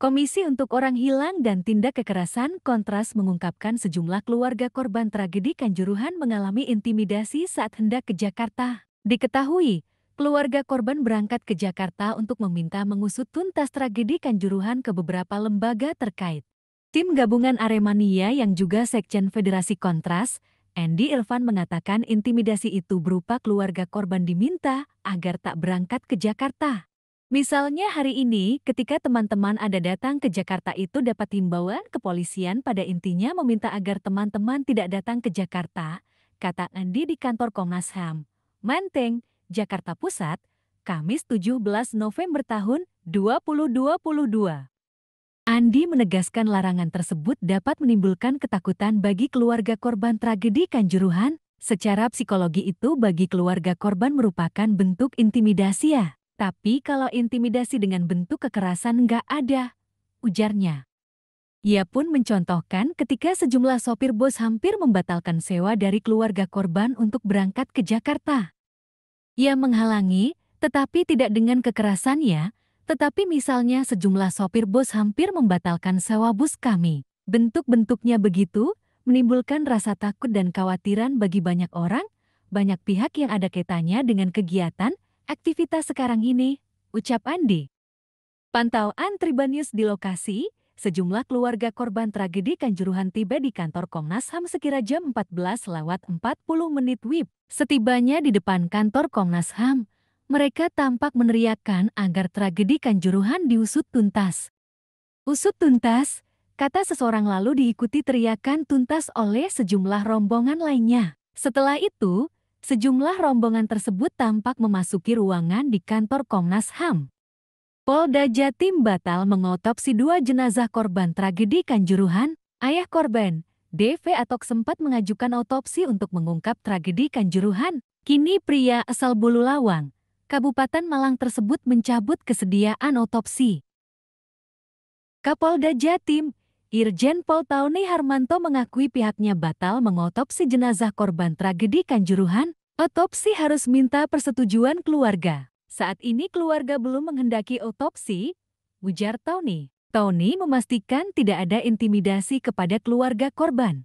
Komisi untuk Orang Hilang dan Tindak Kekerasan Kontras mengungkapkan sejumlah keluarga korban tragedi Kanjuruhan mengalami intimidasi saat hendak ke Jakarta. Diketahui, keluarga korban berangkat ke Jakarta untuk meminta mengusut tuntas tragedi Kanjuruhan ke beberapa lembaga terkait. Tim gabungan Aremania yang juga Sekjen Federasi Kontras, Andy Irfan mengatakan intimidasi itu berupa keluarga korban diminta agar tak berangkat ke Jakarta. Misalnya hari ini, ketika teman-teman Anda datang ke Jakarta itu dapat himbauan kepolisian pada intinya meminta agar teman-teman tidak datang ke Jakarta, kata Andi di kantor Komnas HAM. Manteng, Jakarta Pusat, Kamis 17 November tahun 2022. Andi menegaskan larangan tersebut dapat menimbulkan ketakutan bagi keluarga korban tragedi Kanjuruhan. Secara psikologi itu bagi keluarga korban merupakan bentuk intimidasi ya. Tapi kalau intimidasi dengan bentuk kekerasan nggak ada, ujarnya. Ia pun mencontohkan ketika sejumlah sopir bus hampir membatalkan sewa dari keluarga korban untuk berangkat ke Jakarta. Ia menghalangi, tetapi tidak dengan kekerasannya, tetapi misalnya sejumlah sopir bus hampir membatalkan sewa bus kami. Bentuk-bentuknya begitu, menimbulkan rasa takut dan khawatiran bagi banyak orang, banyak pihak yang ada kaitannya dengan kegiatan, aktivitas sekarang ini, ucap Andi. Pantau Antribanius di lokasi, sejumlah keluarga korban tragedi Kanjuruhan tiba di kantor Komnas HAM sekira jam 14 lewat 40 menit WIB. Setibanya di depan kantor Komnas HAM, mereka tampak meneriakkan agar tragedi Kanjuruhan diusut tuntas. Usut tuntas, kata seseorang lalu diikuti teriakan tuntas oleh sejumlah rombongan lainnya. Setelah itu, sejumlah rombongan tersebut tampak memasuki ruangan di kantor Komnas HAM. Polda Jatim batal mengotopsi dua jenazah korban tragedi Kanjuruhan, ayah korban, DV Atok sempat mengajukan otopsi untuk mengungkap tragedi Kanjuruhan. Kini pria asal Bululawang, Kabupaten Malang tersebut mencabut kesediaan otopsi. Kapolda Jatim, Irjen Pol Tauni Harmanto mengakui pihaknya batal mengotopsi jenazah korban tragedi Kanjuruhan, Otopsi harus minta persetujuan keluarga. Saat ini keluarga belum menghendaki otopsi, ujar Tony. Tony memastikan tidak ada intimidasi kepada keluarga korban.